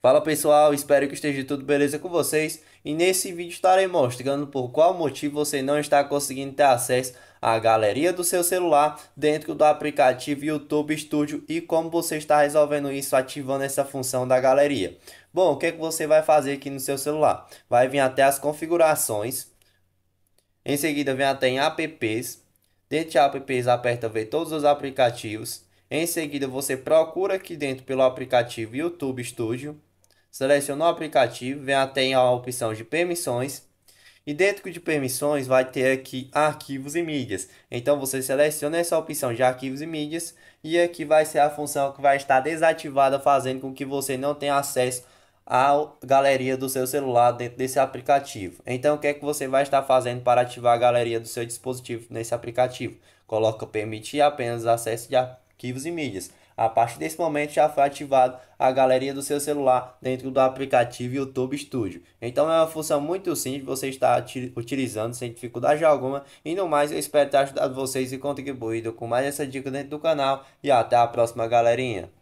Fala pessoal, espero que esteja tudo beleza com vocês e nesse vídeo estarei mostrando por qual motivo você não está conseguindo ter acesso à galeria do seu celular dentro do aplicativo YouTube Studio e como você está resolvendo isso ativando essa função da galeria. Bom, o que, é que você vai fazer aqui no seu celular? Vai vir até as configurações, em seguida vem até em apps, dentro de apps aperta ver todos os aplicativos, em seguida você procura aqui dentro pelo aplicativo YouTube Studio Seleciona o aplicativo, vem até a opção de permissões. E dentro de permissões vai ter aqui arquivos e mídias. Então você seleciona essa opção de arquivos e mídias e aqui vai ser a função que vai estar desativada fazendo com que você não tenha acesso à galeria do seu celular dentro desse aplicativo. Então o que é que você vai estar fazendo para ativar a galeria do seu dispositivo nesse aplicativo? Coloca permitir apenas acesso de arquivos e mídias. A partir desse momento já foi ativado a galeria do seu celular dentro do aplicativo YouTube Studio. Então é uma função muito simples, você está utilizando sem dificuldade alguma. E no mais, eu espero ter ajudado vocês e contribuído com mais essa dica dentro do canal. E até a próxima, galerinha.